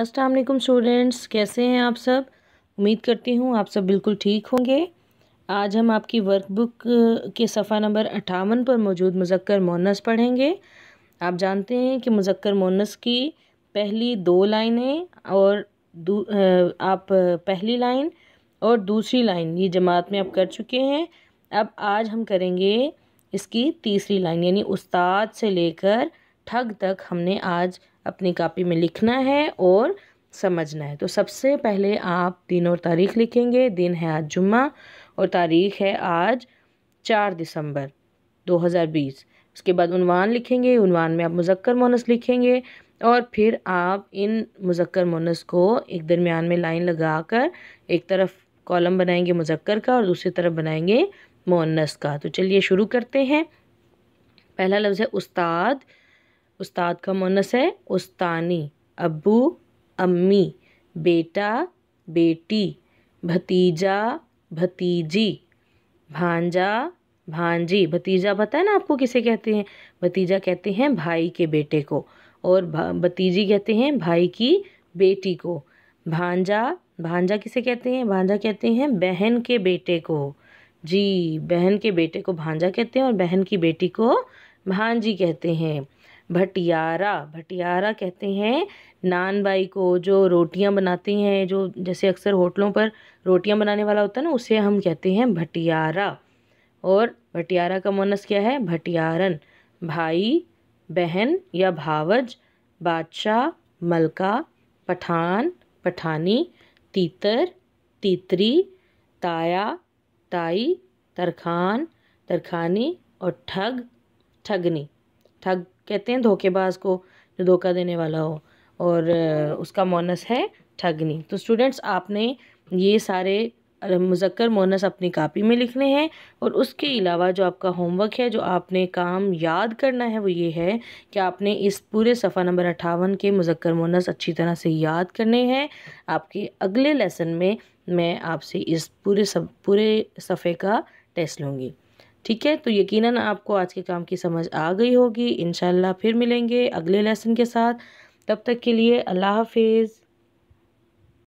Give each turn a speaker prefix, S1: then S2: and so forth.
S1: अस्सलाम वालेकुम स्टूडेंट्स कैसे हैं आप सब उम्मीद करती हूँ आप सब बिल्कुल ठीक होंगे आज हम आपकी वर्कबुक के सफ़ा नंबर अट्ठावन पर मौजूद मुजक्कर मोनस पढ़ेंगे आप जानते हैं कि मुजक्कर मोनस की पहली दो लाइनें और आप पहली लाइन और दूसरी लाइन ये जमात में आप कर चुके हैं अब आज हम करेंगे इसकी तीसरी लाइन यानी उस्ताद से लेकर ठग तक हमने आज अपनी कापी में लिखना है और समझना है तो सबसे पहले आप दिन और तारीख लिखेंगे दिन है आज जुम्मा और तारीख है आज चार दिसंबर 2020 उसके बाद उनवान लिखेंगे उनवान में आप मुजक्कर मोनस लिखेंगे और फिर आप इन मुजक्कर मोनस को एक दरमियान में लाइन लगा कर एक तरफ कॉलम बनाएंगे मुजक्कर का और दूसरी तरफ बनाएंगे मोनस का तो चलिए शुरू करते हैं पहला लफ्ज़ है उस्ताद उस्ताद का मोनस है उस्तानी अबू अम्मी बेटा बेटी भतीजा भतीजी भांजा भांजी भतीजा पता है ना आपको किसे कहते हैं भतीजा कहते हैं भाई के बेटे को और भतीजी कहते हैं भाई की बेटी को भांजा भांजा किसे कहते हैं भांजा कहते हैं बहन के बेटे को जी बहन के बेटे को भांजा कहते हैं और बहन की बेटी को भांजी कहते हैं भटियारा भटियारा कहते हैं नान बाई को जो रोटियां बनाती हैं जो जैसे अक्सर होटलों पर रोटियां बनाने वाला होता है ना उसे हम कहते हैं भटियारा और भटियारा का मोनस क्या है भटियारन भाई बहन या भावज बादशाह मलका पठान पठानी तीतर तीतरी ताया ताई तरखान तरखानी और ठग ठगनी ठग कहते हैं धोखेबाज को जो धोखा देने वाला हो और उसका मोनस है ठगनी तो स्टूडेंट्स आपने ये सारे मुजक्कर मोनस अपनी कापी में लिखने हैं और उसके अलावा जो आपका होमवर्क है जो आपने काम याद करना है वो ये है कि आपने इस पूरे सफ़ा नंबर अट्ठावन के मुजक्कर मोनस अच्छी तरह से याद करने हैं आपके अगले लेसन में मैं आपसे इस पूरे सब पूरे सफ़े का टेस्ट लूँगी ठीक है तो यकीनन आपको आज के काम की समझ आ गई होगी इन फिर मिलेंगे अगले लेसन के साथ तब तक के लिए अल्लाह हाफिज़